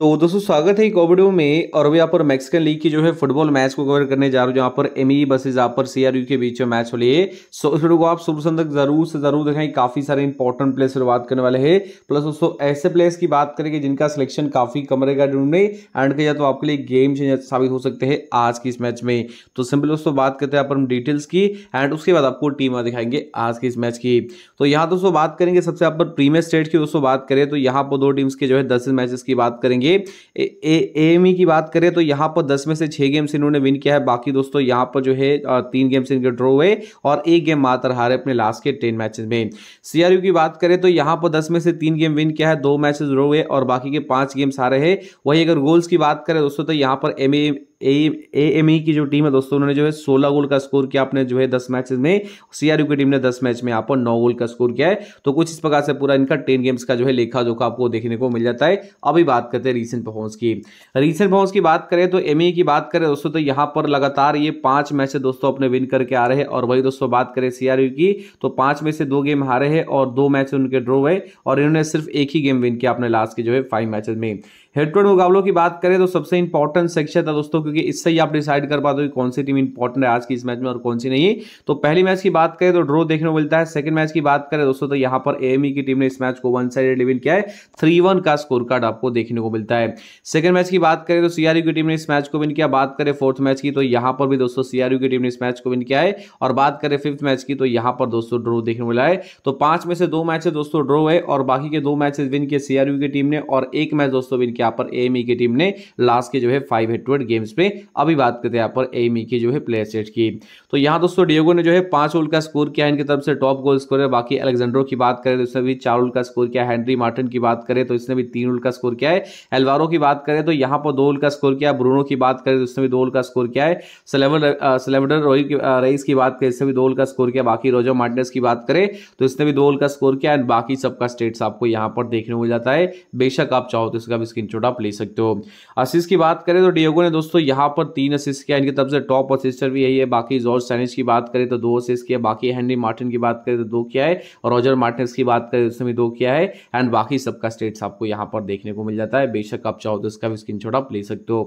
तो दोस्तों स्वागत है एक वीडियो में और अभी यहाँ पर मैक्सिकन लीग की जो है फुटबॉल मैच को कवर करने जा रहा हूँ जहाँ पर एम ई बसेज यहाँ पर यू के बीच में मैच हो लिए सो इस वीडियो को आप शुरू तक जरूर से जरूर देखें काफी सारे इंपॉर्टेंट प्लेयर्स पर बात करने वाले हैं प्लस दोस्तों ऐसे प्लेयर्स की बात करेंगे जिनका सिलेक्शन काफी कम रहेगा में एंड कहिए तो आपके लिए गेम चेंजर साबित हो सकते हैं आज की इस मैच में तो सिंपल दोस्तों बात करते हैं यहाँ पर डिटेल्स की एंड उसके बाद आपको टीम दिखाएंगे आज की इस मैच की तो यहाँ दोस्तों बात करेंगे सबसे यहाँ पर प्रीमियर स्टेट की दोस्तों बात करें तो यहाँ पर दो टीम्स के जो है दस मैचेस की बात करेंगे ये एम e की बात करें तो यहाँ पर दस में से छः गेम्स इन्होंने विन किया है बाकी दोस्तों यहाँ पर जो है तीन गेम्स इनके ड्रॉ हुए और एक गेम मात्र हारे अपने लास्ट के टेन मैचेस में सीआरयू की बात करें तो यहाँ पर दस में से तीन गेम विन किया है दो मैचेस ड्रॉ हुए और बाकी के पाँच गेम्स हारे हैं वहीं अगर गोल्स की बात करें दोस्तों तो यहाँ पर एम ए एम ई की जो टीम है दोस्तों उन्होंने जो है सोलह गोल का स्कोर किया अपने जो है दस मैच में सीआरयू की टीम ने दस मैच में यहाँ पर नौ गोल का स्कोर किया है तो कुछ इस प्रकार से पूरा इनका टेन गेम्स का जो है लेखा जोखा आपको देखने को मिल जाता है अभी बात करते हैं रिसेंट परफॉर्मेंस की रिसेंट परफॉर्मेंस की बात करें तो एम e e की बात करें दोस्तों तो यहाँ पर लगातार ये पांच मैच दोस्तों अपने विन करके आ रहे हैं और वही दोस्तों बात करें सीआरयू की तो पांच में से दो गेम हारे हैं और दो मैच उनके ड्रॉ हुए और इन्होंने सिर्फ एक ही गेम विन किया अपने लास्ट के जो है फाइव मैचेज में हेड टू हेड मुकाबलों की बात करें तो सबसे इंपॉर्टेंट सेक्शन था दोस्तों क्योंकि इससे ही आप डिसाइड कर पाते हो कि कौन सी टीम इंपॉर्टेंट है आज की इस मैच में और कौन सी नहीं तो पहली मैच की बात करें तो ड्रो देखने को मिलता है सेकंड मैच की बात करें दोस्तों तो यहां पर एएमई e की टीम ने इस मैच को वन साइड इलेवन किया है थ्री वन का स्कोर कार्ड आपको देखने को मिलता है सेकंड मैच की बात करें तो सीआरयू की टीम ने इस मैच को विन किया बात करें फोर्थ मैच की तो यहां पर भी दोस्तों सीआरयू की टीम ने इस मैच को विन किया है और बात करें फिफ्थ मैच की तो यहाँ पर दोस्तों ड्रो देखने को मिला है तो पांच में से दो मैच दोस्तों ड्रो है और बाकी के दो मैचेस विन किए सीआरयू की टीम ने और एक मैच दोस्तों विन किया यहाँ पर एम e की टीम ने लास्ट के जो है five head to head games पे अभी बात करते हैं यहाँ पर एम e की जो है प्लेयर सेट की तो यहाँ दोस्तों डियोगो ने जो है पांच ओल का स्कोर किया इनकी तरफ से टॉप गोल स्कोर है बाकी अलेक्जेंड्रो की बात करें तो इसने भी चार ओल का स्कोर किया हैनरी मार्टिन की बात करें तो इसने भी तीन ओल का स्कोर किया है एलवारो की बात करें तो यहाँ पर दो ओल का स्कोर किया ब्रूनो की बात करें तो इसने भी दो ओल का स्कोर किया है सलेवडर रोई रईस की बात करें इसने भी दो ओल का स्कोर किया बाकी रोजो मार्टिनस की बात करें तो इसने भी दो ओल का स्कोर किया एंड बाकी सबका स्टेट्स आपको यहाँ पर देखने को मिल जाता है बेशक आप चाहो तो इसका भी स्क्रीन छोटा ले सकते हो असिस की बात करें तो डियोगो ने दोस्तों यहाँ पर तीन असिस्ट किया इनकी तरफ से टॉप असिस्टर भी यही है बाकी जॉर्ज सैनिज की बात करें तो दो असिस्ट किया बाकी हैंनरी मार्टिन की बात करें तो दो किया है और रॉजर मार्टिनस की बात करें तो उसने भी दो किया है एंड बाकी सबका स्टेट्स आपको यहाँ पर देखने को मिल जाता है बेशक आप चाहो तो इसका भी स्क्रीन आप ले सकते हो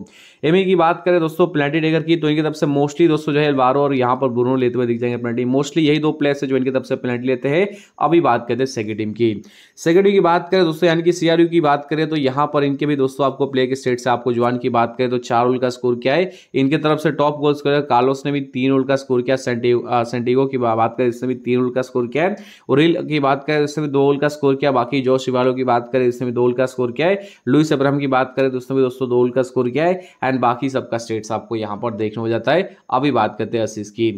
एम की बात करें दोस्तों प्लेटी डेगर की तो इनकी तरफ से मोस्टली दोस्तों जो है बारो और यहाँ पर बुरो लेते हुए दिख जाएंगे प्लेटी मोस्टली यही दो प्लेयर्स है जो इनकी तरफ से प्लेटी लेते हैं अभी बात करते हैं सेकेंड टीम की सेकेंड टीम की बात करें दोस्तों यानी कि सीआरयू की बात करें तो यहाँ पर इनके भी दोस्तों आपको प्ले के स्टेट से आपको जवान की बात करें तो चार ओल का स्कोर क्या है इनके तरफ से टॉप गोल स्कोर कार्लोस ने भी तीन ओल का स्कोर किया सेंटिगो की बात करें इसने भी तीन ओल का स्कोर किया है और रिल की बात करें तो इसने भी दो ओल का स्कोर किया बाकी जो शिवालो की बात करें इसने भी दो ओल का स्कोर किया है लुइस अब्राहम की बात करें तो उसने भी दोस्तों दो ओल का स्कोर किया है एंड बाकी सबका स्टेट्स आपको यहाँ पर देखने हो जाता है अभी बात करते हैं असिस की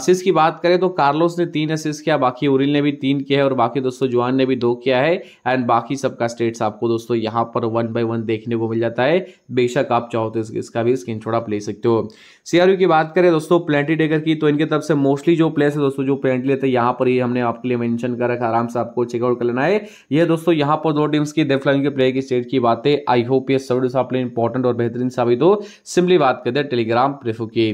असिस की बात करें तो कार्लोस ने तीन असिस किया बाकी उरिल ने भी तीन किया है और बाकी दोस्तों जुआन ने भी दो किया है एंड बाकी सबका स्टेट्स आपको दोस्तों यहाँ पर वन बाय वन ऑप्शन देखने को मिल जाता है बेशक आप चाहो तो इसका भी स्क्रीन आप ले सकते हो सीआरयू की बात करें दोस्तों प्लेंटी टेकर की तो इनके तरफ से मोस्टली जो प्लेस है दोस्तों जो प्लेंटी लेते हैं यहाँ पर ही हमने आपके लिए मैंशन कर रखा आराम से आपको चेकआउट कर लेना है ये दोस्तों यहाँ पर दो टीम्स की देफ के प्ले की स्टेट की बातें आई होप ये सब आपके लिए इंपॉर्टेंट और बेहतरीन साबित हो सिंपली बात करते हैं टेलीग्राम प्रेफू की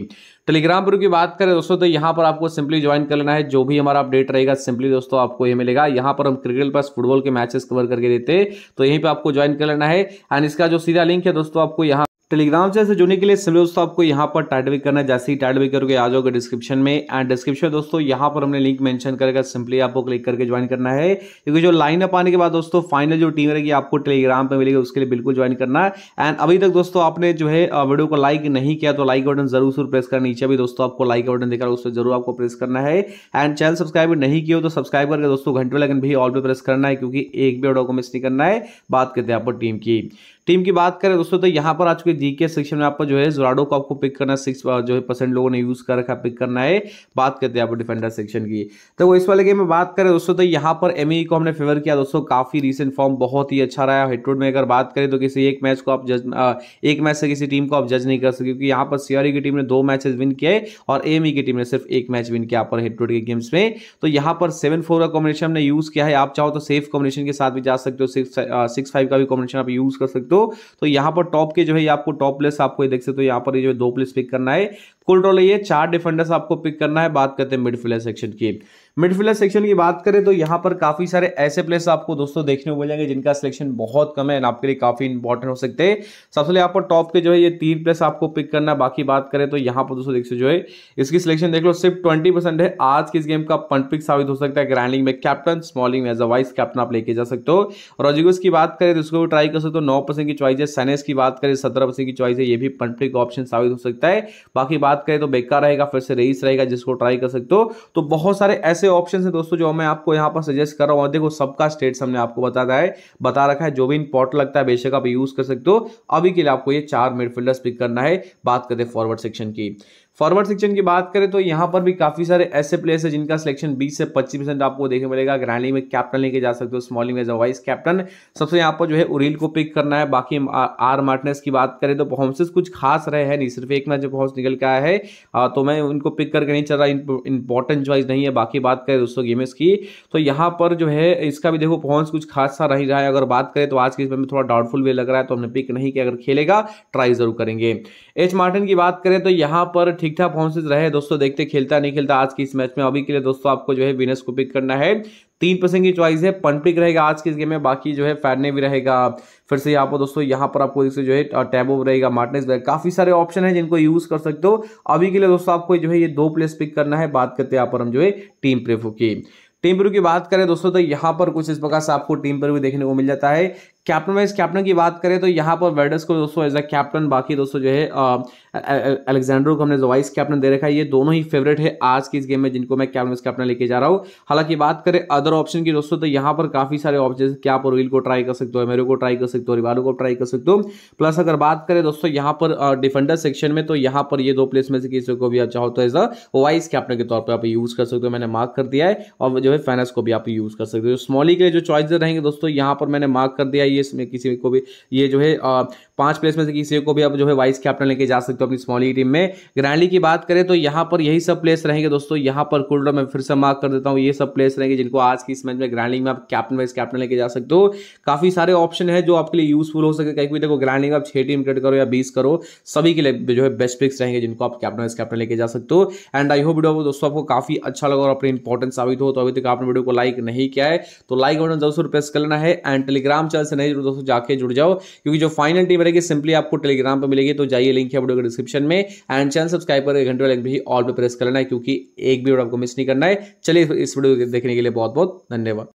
टेलीग्राम पर की बात करें दोस्तों तो यहाँ पर आपको सिंपली ज्वाइन कर लेना है जो भी हमारा अपडेट रहेगा सिंपली दोस्तों आपको ये मिलेगा यहाँ पर हम क्रिकेट प्लस फुटबॉल के मैचेस कवर करके देते तो यहीं पर आपको ज्वाइन कर लेना है एंड इसका जो सीधा लिंक है दोस्तों आपको यहाँ टेलीग्राम से जुड़ने के लिए सिर्फ दोस्तों आपको यहाँ पर टाइट भी करना है जैसे ही टाइट भी करोगे आ जाओगे डिस्क्रिप्शन में एंड डिस्क्रिप्शन में दोस्तों यहाँ पर हमने लिंक मेंशन करेगा सिंपली आपको क्लिक करके ज्वाइन करना है क्योंकि जो लाइन अप आने के बाद दोस्तों फाइनल जो टीम रहेगी आपको टेलीग्राम पर मिलेगी उसके लिए बिल्कुल ज्वाइन करना है एंड अभी तक दोस्तों आपने जो है वीडियो को लाइक नहीं किया तो लाइक बटन जरूर जरूर प्रेस करना नीचे भी दोस्तों आपको लाइक बटन देखा उस पर जरूर आपको प्रेस करना है एंड चैनल सब्सक्राइब नहीं किया तो सब्सक्राइब करके दोस्तों घंटे लगन भी ऑल पर प्रेस करना है क्योंकि एक भी ऑडो को मिस नहीं करना है बात करते हैं आपको टीम की टीम की बात करें दोस्तों तो यहाँ पर आ चुके जीके सेक्शन में आपको जो है जोराडो को आपको पिक करना सिक्स uh, जो है परसेंट लोगों ने यूज कर रखा पिक करना है बात करते हैं आप डिफेंडर सेक्शन की तो इस वाले गेम में बात करें दोस्तों तो यहाँ पर एम e e को हमने फेवर किया दोस्तों काफी रिसेंट फॉर्म बहुत ही अच्छा रहा है हेटरोड में अगर बात करें तो किसी एक मैच को आप जज uh, एक मैच से किसी टीम को आप जज नहीं कर सके क्योंकि यहाँ पर सीआरई e की टीम ने दो मैचेस विन किए और एम की टीम ने सिर्फ एक मैच विन किया पर हेटरोड के गेम्स में तो यहाँ पर सेवन फोर का कॉम्बिनेशन हमने यूज किया है आप चाहो तो सेफ कॉम्बिनेशन के साथ भी जा सकते हो सिक्स फाइव uh, का भी कॉम्बिनेशन आप यूज कर सकते हो तो यहाँ पर टॉप के जो है आप आपको टॉप प्लेस आपको ये देख सकते हो यहाँ पर ये जो दो प्लेस पिक करना है कुल टोटल ये चार डिफेंडर्स आपको पिक करना है बात करते हैं मिडफील्ड सेक्शन की मिडफील्डर सेक्शन की बात करें तो यहाँ पर काफी सारे ऐसे प्लेयर्स आपको दोस्तों देखने को मिल जाएंगे जिनका सिलेक्शन बहुत कम है आपके लिए काफी इंपॉर्टेंट हो सकते हैं सबसे पहले यहाँ पर टॉप के जो है ये तीन प्लेस आपको पिक करना बाकी बात करें तो यहाँ पर दोस्तों देखिए जो है इसकी सिलेक्शन देख लो सिर्फ ट्वेंटी है आज के इस गेम का पंट पिक साबित हो सकता है ग्रैंडिंग में कैप्टन स्मॉलिंग में एज अ वाइस कैप्टन आप लेके जा सकते हो रोजिगोस की बात करें तो उसको भी ट्राई कर सकते हो नौ की चॉइस है सैनेस की बात करें सत्रह की चॉइस है ये भी पंट पिक ऑप्शन साबित हो सकता है बाकी बात करें तो बेकार रहेगा फिर से रेस रहेगा जिसको ट्राई कर सकते हो तो बहुत सारे ऐसे से ऑप्शन है दोस्तों जो मैं आपको यहाँ पर सजेस्ट कर रहा हूँ देखो सबका स्टेट्स हमने आपको बताया है बता रखा है जो भी इंपॉर्ट लगता है बेशक आप यूज कर सकते हो अभी के लिए आपको ये चार मिडफील्डर्स पिक करना है बात करते फॉरवर्ड सेक्शन की फॉरवर्ड सेक्शन की बात करें तो यहाँ पर भी काफी सारे ऐसे प्लेयर्स है जिनका सिलेक्शन 20 से 25 परसेंट आपको देखने मिलेगा ग्रैंडी में कैप्टन लेके जा सकते हो Smalling as a vice captain सबसे यहाँ पर जो है उरील को पिक करना है बाकी आर मार्टनेस की बात करें तो परफॉर्मेंसेस कुछ खास रहे हैं नहीं सिर्फ एक मैच परफॉर्मेंस निकल के आया है आ, तो मैं उनको पिक करके नहीं चल रहा इंपॉर्टेंट चॉइस नहीं है बाकी बात करें दोस्तों गेम्स की तो यहाँ पर जो है इसका भी देखो परफॉर्मेंस कुछ खास सा नहीं रहा है अगर बात करें तो आज के में थोड़ा डाउटफुल भी लग रहा है तो हमने पिक नहीं किया अगर खेलेगा ट्राई जरूर करेंगे एच मार्टिन की बात करें तो यहाँ पर ठीक ठीक ठाक बाउंसेज रहे दोस्तों देखते खेलता नहीं खेलता आज की इस मैच में अभी के लिए दोस्तों आपको जो है विनस को पिक करना है तीन परसेंट की चॉइस है पनपिक रहेगा आज के इस गेम में बाकी जो है फैरने भी रहेगा फिर से यहाँ पर दोस्तों यहाँ पर आपको जो है टैबो रहेगा मार्टनेस रहेगा काफ़ी सारे ऑप्शन है जिनको यूज कर सकते हो अभी के लिए दोस्तों आपको जो है ये दो प्लेस पिक करना है बात करते हैं यहाँ पर हम जो है टीम प्रेफू की टीम प्रू की बात करें दोस्तों तो यहाँ पर कुछ इस प्रकार से आपको टीम पर भी देखने को मिल जाता है कैप्टन वाइज कैप्टन की बात करें तो यहाँ पर वेडर्स को दोस्तों एज अ कैप्टन बाकी दोस्तों जो है अलेक्जेंडर को हमने जो वाइस कैप्टन दे रखा है ये दोनों ही फेवरेट है आज की इस गेम में जिनको मैं कैप्टन वाइस कैप्टन लेके जा रहा हूँ हालांकि बात करें अदर ऑप्शन की दोस्तों तो यहाँ पर काफ़ी सारे ऑप्शन क्या आप रोहिल को ट्राई कर सकते हो मेरे को ट्राई कर सकते हो रिवारो को ट्राई कर सकते हो प्लस अगर बात करें दोस्तों यहाँ पर डिफेंडर सेक्शन में तो यहाँ पर ये दो प्लेस में से किसी को भी आप चाहो तो एज अ वाइस कैप्टन के तौर पर आप यूज़ कर सकते हो मैंने मार्क कर दिया है और जो है फैनस को भी आप यूज़ कर सकते हो स्मॉली के जो चॉइस रहेंगे दोस्तों यहाँ पर मैंने मार्क कर दिया चाहिए इसमें किसी को भी ये जो है आ, पांच प्लेस में से किसी को भी आप जो है वाइस कैप्टन लेके जा सकते हो अपनी स्मॉल टीम में ग्रैंडली की बात करें तो यहाँ पर यही सब प्लेस रहेंगे दोस्तों यहाँ पर कुल्डर में फिर से मार्क कर देता हूँ ये सब प्लेस रहेंगे जिनको आज की इस मैच में ग्रैंडिंग में आप कैप्टन वाइस कैप्टन लेके जा सकते हो काफी सारे ऑप्शन है जो आपके लिए यूजफुल हो सके कहीं भी देखो ग्रैंडिंग आप छह टीम क्रेड करो या बीस करो सभी के लिए जो है बेस्ट पिक्स रहेंगे जिनको आप कैप्टन वाइस कैप्टन लेके जा सकते हो एंड आई होप वीडियो दोस्तों आपको काफी अच्छा लगा और अपने इंपॉर्टेंट साबित हो तो अभी तक आपने वीडियो को लाइक नहीं किया है तो लाइक बटन जरूर प्रेस कर लेना है एंड टेलीग्राम चैनल से नहीं दोस्तों जाके जुड़ जाओ क्योंकि जो फाइनल टीम रहेगी सिंपली आपको टेलीग्राम पर मिलेगी तो जाइए लिंक है वीडियो के डिस्क्रिप्शन में एंड चैनल सब्सक्राइब पर घंटे वाले भी ऑल पर प्रेस करना है क्योंकि एक भी वीडियो आपको मिस नहीं करना है चलिए इस वीडियो देखने के लिए बहुत बहुत धन्यवाद